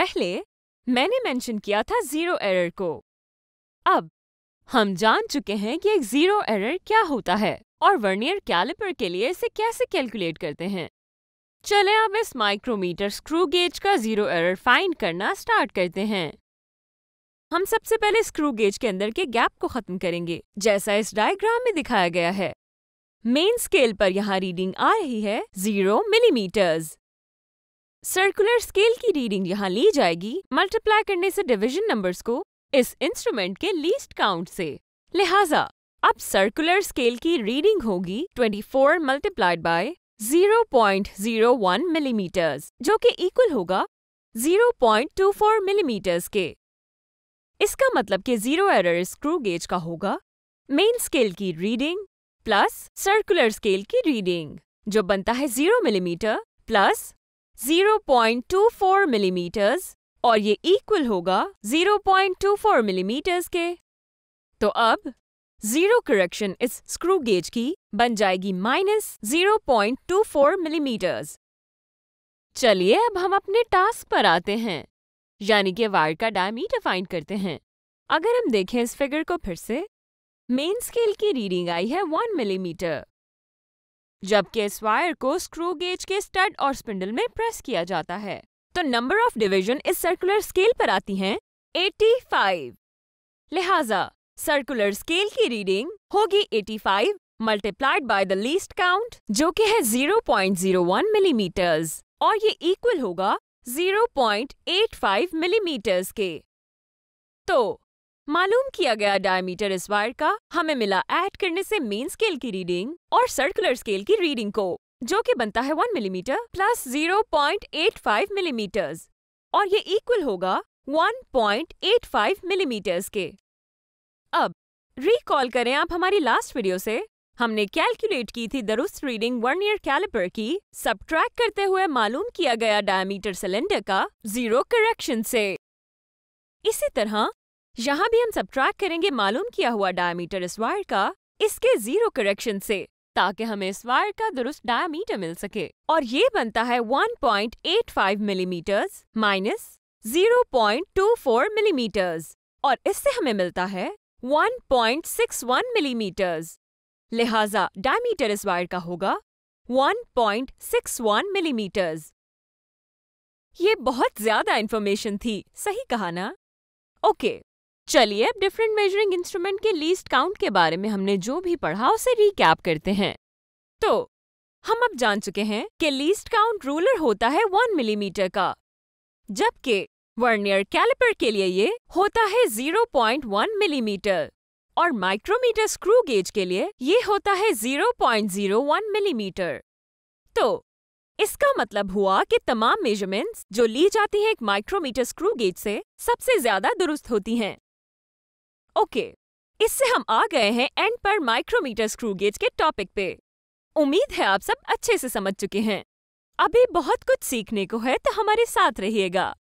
पहले मैंने मेंशन किया था जीरो एरर को अब हम जान चुके हैं कि एक जीरो एरर क्या होता है और वर्नियर कैलिपर के लिए इसे कैसे कैलकुलेट करते हैं चलें अब इस माइक्रोमीटर स्क्रू गेज का जीरो एरर फाइंड करना स्टार्ट करते हैं हम सबसे पहले स्क्रू गेज के अंदर के गैप को खत्म करेंगे जैसा इस डायग्राम में दिखाया गया है मेन स्केल पर यहाँ रीडिंग आ रही है जीरो मिलीमीटर्स सर्कुलर स्केल की रीडिंग यहाँ ली जाएगी मल्टीप्लाई करने से डिवीजन नंबर्स को इस इंस्ट्रूमेंट के लीस्ट काउंट से लिहाजा अब सर्कुलर स्केल की रीडिंग होगी 24 four multiplied by zero one millimetres जो कि इक्वल होगा जीरो टू फोर मिलीमीटर्स के इसका मतलब कि जीरो एरर स्क्रू गेज का होगा मेन स्केल की रीडिंग प्लस सर्कुलर स्केल की रीडिंग जो बनता है zero millimetre plus 0.24 millimetres mm और ये इक्वल होगा 0.24 मिलीमीटर्स mm के तो अब जीरो करेक्शन इस स्क्रू गेज की बन जाएगी माइनस 0.24 मिलीमीटर्स mm. चलिए अब हम अपने टास्क पर आते हैं यानी कि वायर का डायमीटर फाइंड करते हैं अगर हम देखें इस फिगर को फिर से मेन स्केल की रीडिंग आई है 1 मिलीमीटर जबकि इस वायर को स्क्रू गेज के स्टड और स्पिंडल में प्रेस किया जाता है तो नंबर ऑफ डिवीजन इस सर्कुलर स्केल पर आती हैं 85। लिहाजा सर्कुलर स्केल की रीडिंग होगी 85 multiplied by the least count जो कि है 0.01 मिलीमीटर्स mm, और ये इक्वल होगा 0.85 मिलीमीटर्स mm के तो मालूम किया गया डायमीटर इस वायर का हमें मिला ऐड करने से मेन स्केल की रीडिंग और सर्कुलर स्केल की रीडिंग को जो कि बनता है one millimetre plus five millimetre और ये इक्वल होगा फाइव मिलीमीटर के अब रिकॉल करें आप हमारी लास्ट वीडियो से हमने कैलकुलेट की थी दुरुस्त रीडिंग वन ईयर कैलिपर की सब करते हुए मालूम किया गया डायमीटर सिलेंडर का जीरो करेक्शन से इसी तरह यहाँ भी हम सब करेंगे मालूम किया हुआ डायमीटर इस वायर का इसके जीरो करेक्शन से ताकि हमें इस वायर का दुरुस्त डायमीटर मिल सके और ये बनता है 1.85 मिलीमीटर माइनस जीरो मिलीमीटर और इससे हमें मिलता है 1.61 मिलीमीटर लिहाजा डायमीटर इस वायर का होगा 1.61 मिलीमीटर ये बहुत ज्यादा इन्फॉर्मेशन थी सही कहा ना ओके चलिए अब डिफरेंट मेजरिंग इंस्ट्रूमेंट के लीस्ट काउंट के बारे में हमने जो भी पढ़ा उसे रिकैप करते हैं तो हम अब जान चुके हैं कि लीस्ट काउंट रूलर होता है वन मिलीमीटर mm का जबकि वर्नियर कैलिपर के लिए ये होता है जीरो वन मिलीमीटर और माइक्रोमीटर स्क्रू गेज के लिए ये होता है zero zero point one millimetre तो इसका मतलब हुआ कि तमाम मेजरमेंट्स जो ली जाती हैं एक माइक्रोमीटर स्क्रू गेज से सबसे ज्यादा दुरुस्त होती हैं ओके इससे हम आ गए हैं एंड पर माइक्रोमीटर स्क्रू गेज के टॉपिक पे उम्मीद है आप सब अच्छे से समझ चुके हैं अभी बहुत कुछ सीखने को है तो हमारे साथ रहिएगा